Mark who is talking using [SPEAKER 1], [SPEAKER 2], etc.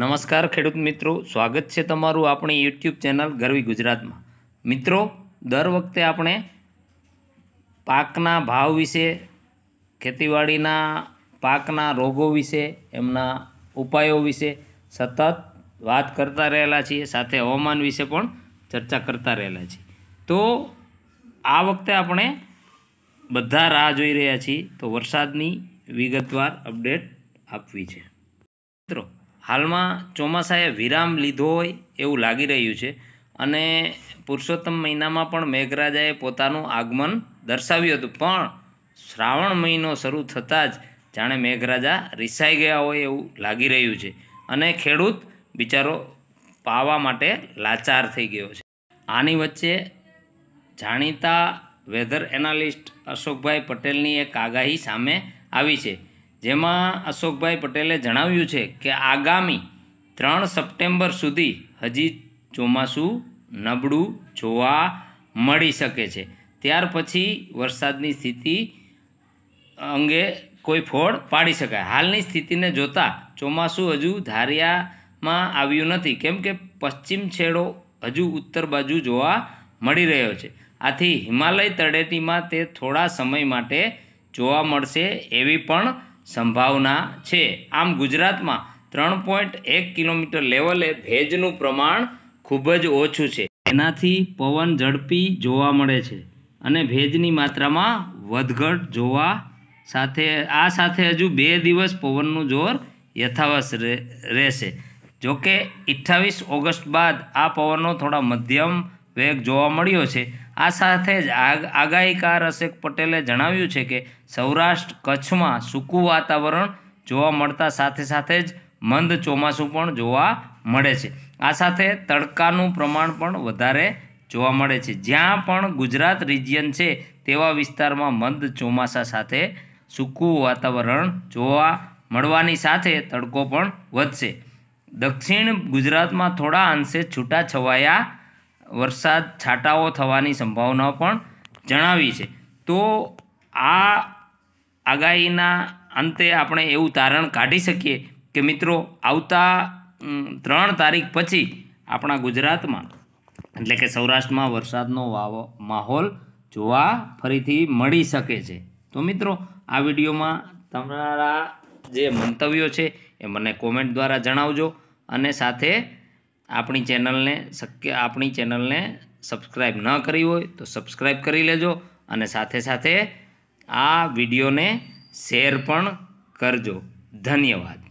[SPEAKER 1] નમસ્કાર ખેડૂત મિત્રો સ્વાગત છે તમારું આપણી યુટ્યુબ ચેનલ ગરવી ગુજરાતમાં મિત્રો દર વખતે આપણે પાકના ભાવ વિશે ખેતીવાડીના પાકના રોગો વિશે એમના ઉપાયો વિશે સતત વાત કરતા રહેલા છીએ સાથે હવામાન વિશે પણ ચર્ચા કરતા રહેલા છીએ તો આ વખતે આપણે બધા રાહ જોઈ રહ્યા છીએ તો વરસાદની વિગતવાર અપડેટ આપવી છે મિત્રો હાલમાં ચોમાસાએ વિરામ લીધો હોય એવું લાગી રહ્યું છે અને પુરુષોત્તમ મહિનામાં પણ મેઘરાજાએ પોતાનું આગમન દર્શાવ્યું હતું પણ શ્રાવણ મહિનો શરૂ થતાં જ જાણે મેઘરાજા રિસાઈ ગયા હોય એવું લાગી રહ્યું છે અને ખેડૂત બિચારો પાવા માટે લાચાર થઈ ગયો છે આની વચ્ચે જાણીતા વેધર એનાલિસ્ટ અશોકભાઈ પટેલની એક આગાહી સામે આવી છે જેમાં અશોકભાઈ પટેલે જણાવ્યું છે કે આગામી ત્રણ સપ્ટેમ્બર સુધી હજી ચોમાસું નબળું જોવા મળી શકે છે ત્યાર પછી વરસાદની સ્થિતિ અંગે કોઈ ફોડ પાડી શકાય હાલની સ્થિતિને જોતાં ચોમાસું હજુ ધારિયામાં આવ્યું નથી કેમ કે પશ્ચિમ છેડો હજુ ઉત્તર બાજુ જોવા મળી રહ્યો છે આથી હિમાલય તળેટીમાં તે થોડા સમય માટે જોવા મળશે એવી પણ સંભાવના છે આમ ગુજરાતમાં ત્રણ પોઈન્ટ એક કિલોમીટર લેવલે ભેજનું પ્રમાણ ખૂબ જ ઓછું છે એનાથી પવન ઝડપી જોવા મળે છે અને ભેજની માત્રામાં વધઘટ જોવા સાથે આ સાથે હજુ બે દિવસ પવનનું જોર યથાવત રહેશે જોકે અઠ્ઠાવીસ ઓગસ્ટ બાદ આ પવનનો થોડા મધ્યમ વેગ જોવા મળ્યો છે આ સાથે જ આગાહીકાર અશેક પટેલે જણાવ્યું છે કે સૌરાષ્ટ્ર કચ્છમાં સૂકું વાતાવરણ જોવા મળતા સાથે સાથે જ મંદ ચોમાસું પણ જોવા મળે છે આ સાથે તડકાનું પ્રમાણ પણ વધારે જોવા મળે છે જ્યાં પણ ગુજરાત રિજિયન છે તેવા વિસ્તારમાં મંદ ચોમાસા સાથે સૂકું વાતાવરણ જોવા મળવાની સાથે તડકો પણ વધશે દક્ષિણ ગુજરાતમાં થોડા અંશે છૂટાછવાયા વરસાદ છાંટાઓ થવાની સંભાવના પણ જણાવી છે તો આ આગાહીના અંતે આપણે એવું તારણ કાઢી શકીએ કે મિત્રો આવતા ત્રણ તારીખ પછી આપણા ગુજરાતમાં એટલે કે સૌરાષ્ટ્રમાં વરસાદનો વાવો માહોલ જોવા ફરીથી મળી શકે છે તો મિત્રો આ વિડીયોમાં તમારા જે મંતવ્યો છે એ મને કોમેન્ટ દ્વારા જણાવજો અને સાથે આપણી ચેનલને શક્ય આપણી ચેનલને સબસ્ક્રાઈબ ન કરી હોય તો સબસ્ક્રાઈબ કરી લેજો અને સાથે સાથે આ વિડીયોને શેર પણ કરજો ધન્યવાદ